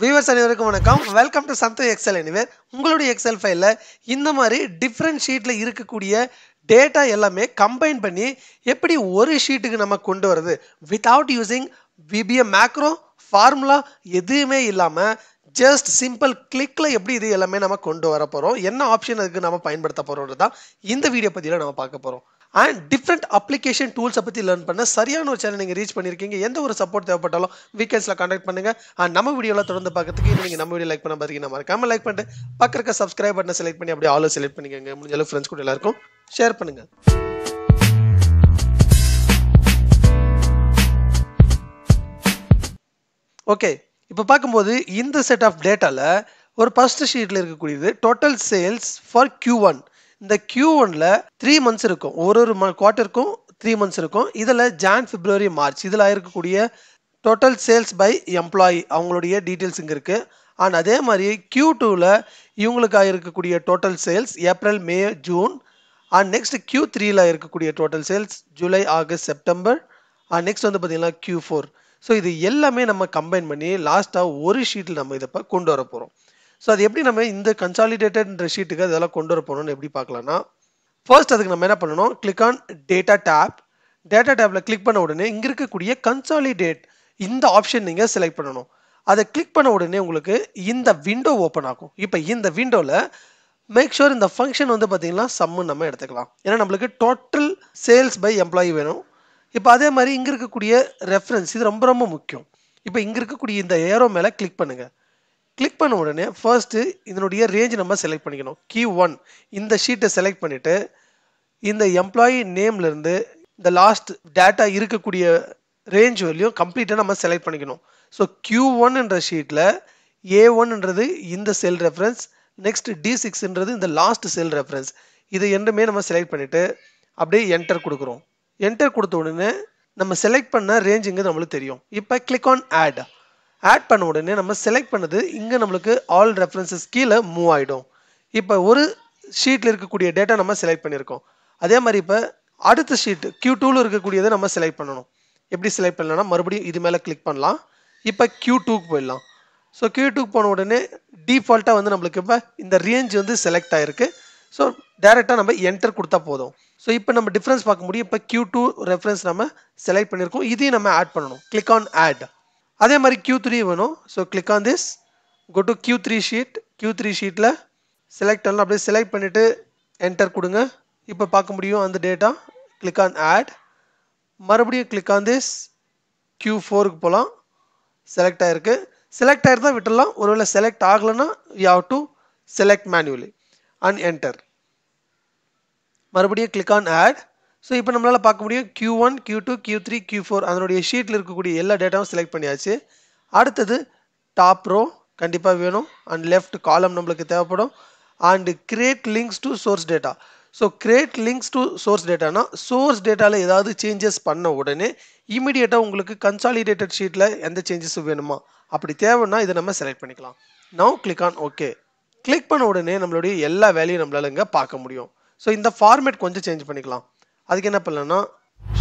viewers அனைவருக்கும் வணக்கம் welcome to something Excel anyway உங்களுடைய எக்ஸல் ஃபைலில் இந்த மாதிரி டிஃப்ரெண்ட் ஷீட்டில் இருக்கக்கூடிய டேட்டா எல்லாமே கம்பைன் பண்ணி எப்படி ஒரு ஷீட்டுக்கு நம்ம கொண்டு வர்றது without using VBM macro formula எதுவுமே இல்லாமல் ஜஸ்ட் சிம்பிள் கிளிக்கில் எப்படி இது எல்லாமே நம்ம கொண்டு வர போகிறோம் என்ன ஆப்ஷன் அதுக்கு நம்ம பயன்படுத்த போகிறோன்றது தான் இந்த வீடியோ பற்றியில் நம்ம பார்க்க போகிறோம் அண்ட் டிஃப்ரெண்ட் அப்ளிகேஷன் டூல்ஸை பற்றி லேர்ன் பண்ண சரியான ஒரு சேனல் நீங்கள் ரீச் பண்ணியிருக்கீங்க எந்த ஒரு சப்போர்ட் தேவைப்பட்டாலும் வீக்கெண்ட்ஸில் காண்டாக்ட் பண்ணுங்கள் அண்ட் நம்ம வீடியோவில் தொடர்ந்து பார்க்கறதுக்கு நீங்கள் நம்ம வீடியோ லைக் பண்ண பார்த்தீங்கன்னா மறக்காமல் லைக் பண்ணிட்டு பக்கத்துக்கு சப்ஸ்கிரைப் பண்ண செலக்ட் பண்ணி அப்படியே ஆலோ செலக்ட் பண்ணிக்கோங்க முடிஞ்ச அளவுக்கு ஃப்ரெண்ட்ஸ் கூட எல்லாருக்கும் ஷேர் பண்ணுங்கள் ஓகே இப்போ பார்க்கும்போது இந்த செட் ஆஃப் ஒரு ஷீட்டில் இருக்கக்கூடியது டோட்டல் சேல்ஸ் ஃபார் ஒன் இந்த கியூ ஒன்ல த்ரீ மந்த்ஸ் இருக்கும் ஒரு ஒரு குவார்ட்டருக்கும் த்ரீ மந்த்ஸ் இருக்கும் இதில் ஜான் பிப்ரவரி மார்ச் இதில் இருக்கக்கூடிய டோட்டல் சேல்ஸ் பை எம்ப்ளாயி அவங்களுடைய டீட்டெயில்ஸ் இங்கே இருக்குது அண்ட் அதே மாதிரி கியூ டூவில் இவங்களுக்காக இருக்கக்கூடிய total sales April May June and next Q த்ரீயில் இருக்கக்கூடிய total sales July August September and next வந்து பார்த்திங்கன்னா கியூ ஃபோர் ஸோ இது எல்லாமே நம்ம கம்பைன் பண்ணி லாஸ்ட்டாக ஒரு ஷீட்டில் நம்ம இதை கொண்டு வர போகிறோம் ஸோ அது எப்படி நம்ம இந்த கன்சாலிடேட்டட் ஷீட்டுக்கு அதெல்லாம் கொண்டு வர போகணும்னு எப்படி பார்க்கலாம்னா ஃபர்ஸ்ட் அதுக்கு நம்ம என்ன பண்ணணும் click on data tab data டேப்பில் கிளிக் பண்ண உடனே இங்கே இருக்கக்கூடிய கன்சாலிடேட் இந்த ஆப்ஷன் நீங்கள் செலக்ட் பண்ணணும் அதை கிளிக் பண்ண உடனே உங்களுக்கு இந்த விண்டோ ஓப்பன் ஆகும் இப்போ இந்த விண்டோவில் மேக் ஷூர் இந்த ஃபங்க்ஷன் வந்து பார்த்தீங்கன்னா சம்மு நம்ம எடுத்துக்கலாம் ஏன்னா நம்மளுக்கு டோட்டல் சேல்ஸ் பை எம்ப்ளாயி வேணும் இப்போ அதே மாதிரி இங்கே இருக்கக்கூடிய ரெஃபரன்ஸ் இது ரொம்ப ரொம்ப முக்கியம் இப்போ இங்கே இருக்கக்கூடிய இந்த ஏரோ மேலே கிளிக் பண்ணுங்கள் கிளிக் பண்ண உடனே ஃபர்ஸ்ட்டு இதனுடைய ரேஞ்ச் நம்ம செலக்ட் பண்ணிக்கணும் கீ ஒன் இந்த ஷீட்டை செலக்ட் பண்ணிவிட்டு இந்த எம்ப்ளாயி நேம்லேருந்து இந்த லாஸ்ட் டேட்டா இருக்கக்கூடிய ரேஞ்ச் வரையும் கம்ப்ளீட்டாக நம்ம செலக்ட் பண்ணிக்கணும் ஸோ கியூ ஒன்ன்ற ஷீட்டில் ஏ ஒன்றது இந்த செல் ரெஃபரன்ஸ் நெக்ஸ்ட் டி சிக்ஸ்ன்றது இந்த லாஸ்ட் செல் ரெஃபரன்ஸ் இது ரெண்டுமே நம்ம செலக்ட் பண்ணிவிட்டு அப்படியே என்டர் கொடுக்குறோம் என்டர் கொடுத்த உடனே நம்ம செலக்ட் பண்ண ரேஞ்சுங்கிறது நம்மளுக்கு தெரியும் இப்போ கிளிக் ஆன் ஆட் ஆட் பண்ண உடனே நம்ம செலக்ட் பண்ணது இங்கே நம்மளுக்கு ஆல் ரெஃபரன்சஸ் கீழே மூவ் ஆகிடும் இப்போ ஒரு ஷீட்டில் இருக்கக்கூடிய டேட்டா நம்ம செலக்ட் பண்ணியிருக்கோம் அதே மாதிரி இப்போ அடுத்த ஷீட்டு கியூ டூவில் இருக்கக்கூடியதை நம்ம செலக்ட் பண்ணணும் எப்படி செலக்ட் பண்ணலன்னா மறுபடியும் இது மேலே கிளிக் பண்ணலாம் இப்போ கியூ டூக்கு போயிடலாம் ஸோ கியூ டூக்கு போன உடனே டிஃபால்ட்டாக வந்து நம்மளுக்கு இப்போ இந்த ரேஞ்ச் வந்து செலக்ட் ஆகிருக்கு ஸோ டேரெக்டாக நம்ம என்டர் கொடுத்தா போதும் ஸோ இப்போ நம்ம டிஃப்ரென்ஸ் பார்க்க முடியும் இப்போ கியூ டூ ரெஃபரன்ஸ் நம்ம செலக்ட் பண்ணியிருக்கோம் இதையும் நம்ம ஆட் பண்ணணும் கிளிக் ஆன் ஆட் அதே மாதிரி கியூ த்ரீ வேணும் so click on this go to Q three sheet Q three ஷீட்டில் செலக்ட் பண்ணலாம் அப்படியே செலக்ட் பண்ணிவிட்டு என்டர் கொடுங்க இப்போ பார்க்க முடியும் அந்த டேட்டா கிளிக் ஆன் ஆட் மறுபடியும் கிளிக் ஆன் திஸ் கியூ ஃபோருக்கு போகலாம் செலக்ட் ஆகிருக்கு செலக்ட் தான் விட்டுடலாம் ஒருவேளை செலக்ட் ஆகலைன்னா you have to select manually and enter மறுபடியும் கிளிக் ஆன் ஆட் ஸோ இப்போ நம்மளால் பார்க்க முடியும் Q one Q two Q three Q four அதனுடைய ஷீட்டில் இருக்கக்கூடிய எல்லா டேட்டாவும் செலக்ட் பண்ணியாச்சு அடுத்தது டாப் ரோ கண்டிப்பாக வேணும் அண்ட் லெஃப்ட் காலம் நம்மளுக்கு தேவைப்படும் and create links to source data so create links to source டேட்டானா சோர்ஸ் டேட்டாவில் ஏதாவது சேஞ்சஸ் பண்ண உடனே இமீடியட்டாக உங்களுக்கு கன்சாலிடேட்டட் ஷீட்டில் எந்த சேஞ்சஸும் வேணுமா அப்படி தேவைன்னா இதை நம்ம செலக்ட் பண்ணிக்கலாம் now click on okay click பண்ண உடனே நம்மளுடைய எல்லா வேலையும் நம்மளால் இங்கே பார்க்க முடியும் ஸோ இந்த ஃபார்மேட் கொஞ்சம் சேஞ்ச் பண்ணிக்கலாம் அதுக்கு என்ன பண்ணலன்னா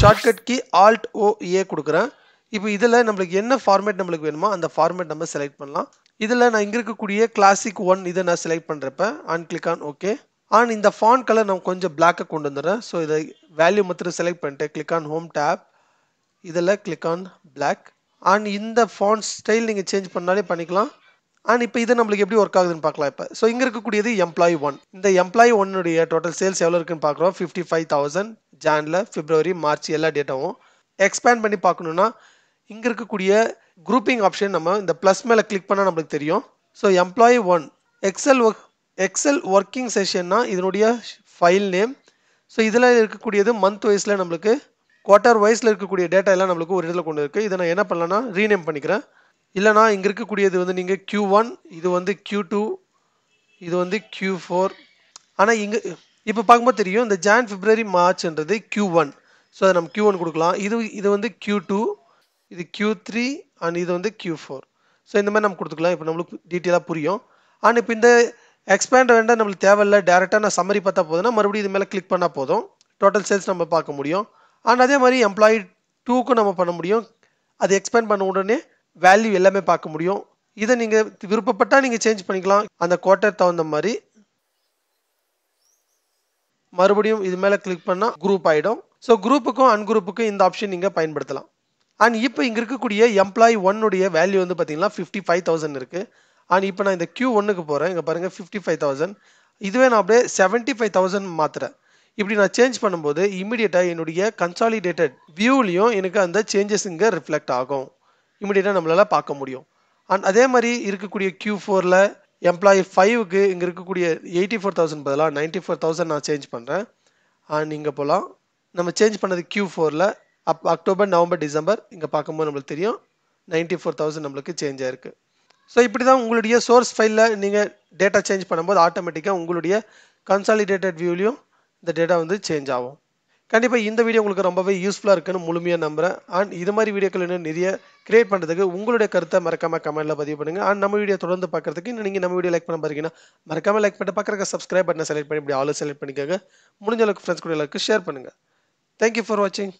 ஷார்ட்கட் கீ ஆல்ட் ஓஏ கொடுக்குறேன் இப்போ இதில் நம்மளுக்கு என்ன ஃபார்மேட் நம்மளுக்கு வேணுமோ அந்த ஃபார்மேட் நம்ம செலக்ட் பண்ணலாம் இதில் நான் இங்கே இருக்கக்கூடிய கிளாசிக் ஒன் இதை நான் செலக்ட் பண்ணுறப்ப on click on okay on இந்த ஃபான் கலர் நான் கொஞ்சம் பிளாக்கை கொண்டு வந்துடுறேன் ஸோ இதை வேல்யூ மட்டும் செலக்ட் பண்ணிட்டு கிளிக் ஆன் ஹோம் டேப் இதில் கிளிக் ஆன் பிளாக் அண்ட் இந்த ஃபான் ஸ்டைல் நீங்கள் சேஞ்ச் பண்ணாலே பண்ணிக்கலாம் அண்ட் இப்போ இது நம்மளுக்கு எப்படி ஒர்க் ஆகுதுன்னு பார்க்கலாம் இப்போ ஸோ இங்கே இருக்கக்கூடியது எம்ப்ளாயி ஒன் இந்த எம்ப்ளாயி ஒன்னுடைய டோட்டல் சேல்ஸ் எவ்வளோ இருக்குன்னு பார்க்குறோம் ஃபிஃப்டி ஃபைவ் தௌசண்ட் ஜானில் ஃபிப்ரவரி மார்ச் எல்லா டேட்டாவும் எக்ஸ்பேண்ட் பண்ணி பார்க்கணுன்னா இங்கே இருக்கக்கூடிய குரூப்பிங் ஆப்ஷன் நம்ம இந்த ப்ளஸ் மேலே கிளிக் பண்ணால் நம்மளுக்கு தெரியும் so employee one Excel work Excel working செஷன்னா இதனுடைய ஃபைல் நேம் ஸோ இதில் இருக்கக்கூடியது மந்த் வைஸில் நம்மளுக்கு குவார்ட்டர் வைஸில் இருக்கக்கூடிய டேட்டா எல்லாம் நம்மளுக்கு ஒரு இதில் கொண்டு இருக்குது இதை நான் என்ன பண்ணலான்னா ரீநேம் பண்ணிக்கிறேன் இல்லைனா இங்கே இருக்கக்கூடியது வந்து நீங்கள் கியூ ஒன் இது வந்து கியூ டூ இது வந்து கியூ ஃபோர் ஆனால் இங்கே இப்போ பார்க்கும்போது தெரியும் இந்த ஜான் பிப்ரவரி மார்ச்ன்றது கியூ ஒன் ஸோ அதை நம்ம கியூ ஒன் கொடுக்கலாம் இது இது வந்து கியூ டூ இது கியூ த்ரீ அண்ட் இது வந்து கியூ ஃபோர் ஸோ இந்த மாதிரி நம்ம கொடுத்துக்கலாம் இப்போ நம்மளுக்கு டீட்டெயிலாக புரியும் அண்ட் இப்போ இந்த எக்ஸ்பேண்ட் வேண்டாம் நம்மளுக்கு தேவையில்லை டேரெக்டாக நான் சம்மரி பார்த்தா போதும்னா மறுபடியும் இது மேலே கிளிக் பண்ணால் போதும் டோட்டல் சேல்ஸ் நம்ம பார்க்க முடியும் அண்ட் அதே மாதிரி எம்ப்ளாயி டூக்கும் நம்ம பண்ண முடியும் அது எக்ஸ்பேண்ட் பண்ண உடனே வேல்யூ எல்லாமே பார்க்க முடியும் இதை நீங்கள் விருப்பப்பட்டால் நீங்கள் சேஞ்ச் பண்ணிக்கலாம் அந்த குவார்ட்டர் தகுந்த மாதிரி மறுபடியும் இது மேலே கிளிக் பண்ணால் குரூப் ஆகிடும் ஸோ குரூப்புக்கும் அன்குரூப்புக்கும் இந்த ஆப்ஷன் நீங்கள் பயன்படுத்தலாம் அண்ட் இப்போ இங்கே இருக்கக்கூடிய எம்ப்ளாயி ஒன்னுடைய வேல்யூ வந்து பார்த்தீங்கன்னா ஃபிஃப்டி ஃபைவ் தௌசண்ட் இருக்குது அண்ட் இப்போ நான் இந்த கியூ ஒன்றுக்கு போகிறேன் இங்கே பாருங்கள் ஃபிஃப்டி ஃபைவ் தௌசண்ட் இதுவே நான் அப்படியே செவன்ட்டி ஃபைவ் தௌசண்ட் மாத்திரேன் இப்படி நான் சேஞ்ச் பண்ணும்போது இமீடியட்டாக என்னுடைய கன்சாலிடேட்டட் வியூலையும் எனக்கு அந்த சேஞ்சஸ் இங்கே ரிஃப்ளெக்ட் ஆகும் இமீடியட்டாக நம்மளால் பார்க்க முடியும் அண்ட் அதே மாதிரி இருக்கக்கூடிய கியூ ஃபோரில் எம்ப்ளாயி ஃபைவுக்கு இங்கே இருக்கக்கூடிய எயிட்டி ஃபோர் தௌசண்ட் பதிலாக நைன்ட்டி ஃபோர் தௌசண்ட் நான் சேஞ்ச் பண்ணுறேன் அண்ட் இங்கே போகலாம் நம்ம சேஞ்ச் பண்ணது கியூ ஃபோரில் அப் அக்டோபர் நவம்பர் டிசம்பர் இங்கே பார்க்கும்போது நம்மளுக்கு தெரியும் நைன்ட்டி ஃபோர் தௌசண்ட் நம்மளுக்கு சேஞ்ச் ஆயிருக்கு ஸோ இப்படி தான் உங்களுடைய சோர்ஸ் ஃபைலில் நீங்கள் டேட்டா சேஞ்ச் பண்ணும்போது ஆட்டோமேட்டிக்காக உங்களுடைய கன்சாலிடேட்டட் வியூலையும் இந்த டேட்டா வந்து சேஞ்ச் ஆகும் கண்டிப்பாக இந்த வீடியோ உங்களுக்கு ரொம்பவே யூஸ்ஃபுல்லாக இருக்குன்னு முழுமையாக நம்புகிறேன் அண்ட் இது மாதிரி வீடியோக்கள் இன்னும் நிறைய கிரியேட் பண்ணுறதுக்கு உங்களுடைய கருத்தை மறக்காமல் கமெண்ட்டில் பதிவு பண்ணுங்கள் அண்ட் நம்ம வீடியோ தொடர்ந்து பார்க்குறதுக்கு இன்னும் நீங்கள் நம்ம வீடியோ லைக் பண்ண பாருங்கன்னா மறக்காமல் லைக் பண்ணிட்டு பார்க்குறக்க சப்ஸ்கிரைப் பட்டனை செலக்ட் பண்ணி இப்படி ஆளு செலக்ட் பண்ணிக்கோங்க முடிஞ்ச அளவுக்கு ஃப்ரெண்ட்ஸ் கூட எல்லாருக்கும் ஷேர் பண்ணுங்கள் தேங்க்யூ ஃபார் வாட்சிங்